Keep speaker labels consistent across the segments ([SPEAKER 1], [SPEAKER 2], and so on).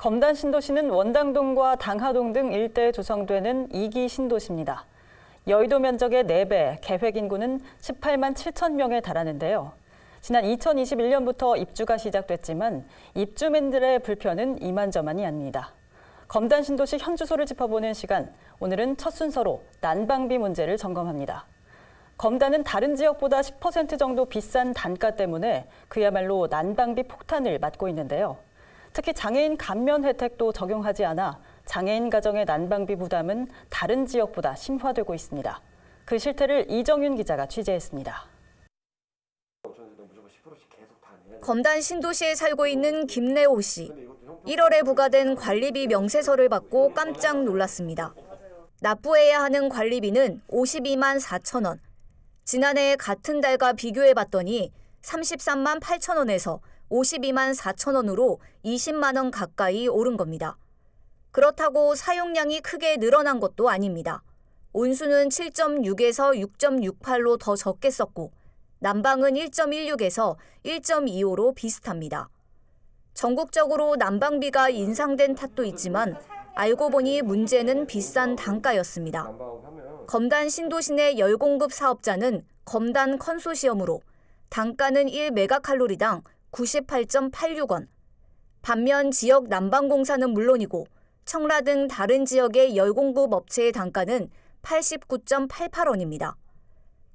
[SPEAKER 1] 검단 신도시는 원당동과 당하동 등 일대에 조성되는 2기 신도시입니다. 여의도 면적의 4배, 계획 인구는 18만 7천 명에 달하는데요. 지난 2021년부터 입주가 시작됐지만 입주민들의 불편은 이만저만이 아닙니다. 검단 신도시 현 주소를 짚어보는 시간, 오늘은 첫 순서로 난방비 문제를 점검합니다. 검단은 다른 지역보다 10% 정도 비싼 단가 때문에 그야말로 난방비 폭탄을 맞고 있는데요. 특히 장애인 감면 혜택도 적용하지 않아 장애인 가정의 난방비 부담은 다른 지역보다 심화되고 있습니다. 그 실태를 이정윤 기자가 취재했습니다. 검단
[SPEAKER 2] 신도시에 살고 있는 김래호 씨. 1월에 부과된 관리비 명세서를 받고 깜짝 놀랐습니다. 납부해야 하는 관리비는 52만 4천 원. 지난해 같은 달과 비교해 봤더니 33만 8천 원에서 52만 4천 원으로 20만 원 가까이 오른 겁니다. 그렇다고 사용량이 크게 늘어난 것도 아닙니다. 온수는 7.6에서 6.68로 더 적게 썼고 난방은 1.16에서 1.25로 비슷합니다. 전국적으로 난방비가 인상된 탓도 있지만 알고 보니 문제는 비싼 단가였습니다. 검단 신도시내 열공급 사업자는 검단 컨소시엄으로 단가는 1메가칼로리당 98.86원. 반면 지역 난방공사는 물론이고 청라 등 다른 지역의 열공급 업체의 단가는 89.88원입니다.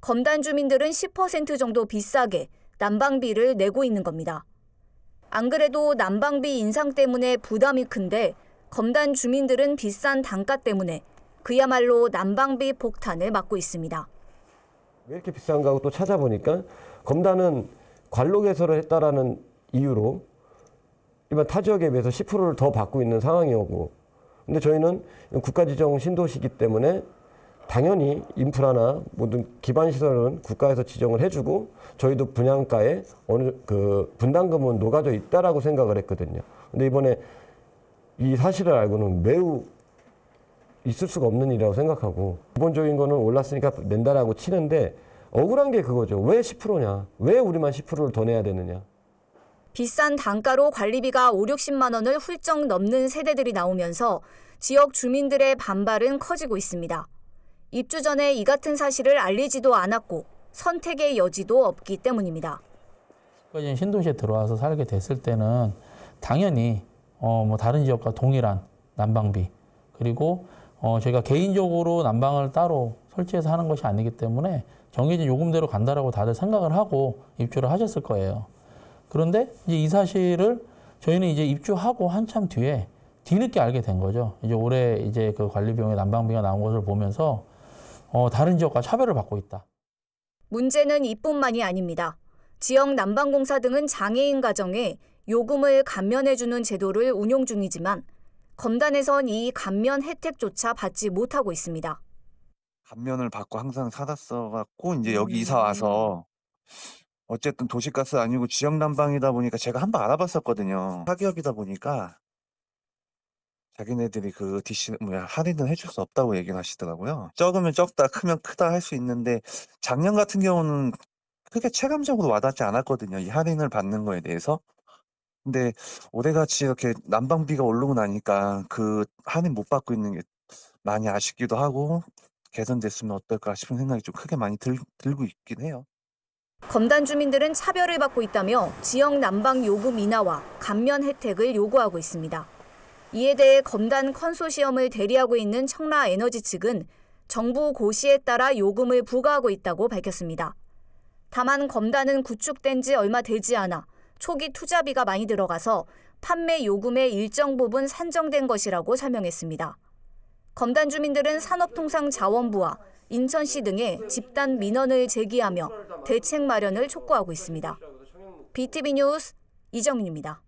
[SPEAKER 2] 검단 주민들은 10% 정도 비싸게 난방비를 내고 있는 겁니다. 안 그래도 난방비 인상 때문에 부담이 큰데 검단 주민들은 비싼 단가 때문에 그야말로 난방비 폭탄을 맞고 있습니다.
[SPEAKER 3] 왜 이렇게 비싼가 하고 또 찾아보니까 검단은 관로 개설을 했다라는 이유로 일반 타 지역에 비해서 10%를 더 받고 있는 상황이었고 근데 저희는 국가지정 신도시기 이 때문에 당연히 인프라나 모든 기반 시설은 국가에서 지정을 해주고 저희도 분양가에 어느 그 분담금은 녹아져 있다라고 생각을 했거든요. 근데 이번에 이 사실을 알고는 매우 있을 수가 없는 일이라고 생각하고 기본적인 거는 올랐으니까 낸다라고 치는데 억울한 게 그거죠. 왜 10%냐? 왜 우리만 10%를 더 내야 되느냐?
[SPEAKER 2] 비싼 단가로 관리비가 5, 60만 원을 훌쩍 넘는 세대들이 나오면서 지역 주민들의 반발은 커지고 있습니다. 입주 전에 이 같은 사실을 알리지도 않았고 선택의 여지도 없기 때문입니다.
[SPEAKER 4] 신도시에 들어와서 살게 됐을 때는 당연히 어뭐 다른 지역과 동일한 난방비 그리고 어저가 개인적으로 난방을 따로 설치해서 하는 것이 아니기 때문에 정해진 요금대로 간다라고 다들 생각을 하고 입주를 하셨을 거예요. 그런데 이제 이 사실을 저희는 이제 입주하고 한참 뒤에 뒤늦게 알게 된 거죠. 이제 올해 이제 그 관리 비용의 난방비가 나온 것을 보면서 어, 다른 지역과 차별을 받고 있다.
[SPEAKER 2] 문제는 이뿐만이 아닙니다. 지역 난방공사 등은 장애인 가정에 요금을 감면해주는 제도를 운용 중이지만 검단에선 이 감면 혜택조차 받지 못하고 있습니다.
[SPEAKER 5] 감면을 받고 항상 살았어 갖고 이제 여기 이사 음. 와서 어쨌든 도시가스 아니고 지역 난방이다 보니까 제가 한번 알아봤었거든요. 사기업이다 보니까 자기네들이 그 디시 뭐야 할인은 해줄수 없다고 얘기를 하시더라고요. 적으면 적다 크면 크다 할 수 있는데 작년 같은 경우는 크게 체감적으로 와닿지 않았거든요, 이 할인을 받는 거에 대해서. 근데 올해같이 이렇게 난방비가 오르고 나니까 그 할인 못 받고 있는 게 많이 아쉽기도 하고 개선됐으면 어떨까 싶은 생각이 좀 크게 많이 들, 들고 있긴 해요.
[SPEAKER 2] 검단 주민들은 차별을 받고 있다며 지역 난방 요금 인하와 감면 혜택을 요구하고 있습니다. 이에 대해 검단 컨소시엄을 대리하고 있는 청라 에너지 측은 정부 고시에 따라 요금을 부과하고 있다고 밝혔습니다. 다만 검단은 구축된 지 얼마 되지 않아 초기 투자비가 많이 들어가서 판매 요금의 일정 부분 산정된 것이라고 설명했습니다. 검단 주민들은 산업통상자원부와 인천시 등의 집단 민원을 제기하며 대책 마련을 촉구하고 있습니다. BTV 뉴스 이정윤입니다.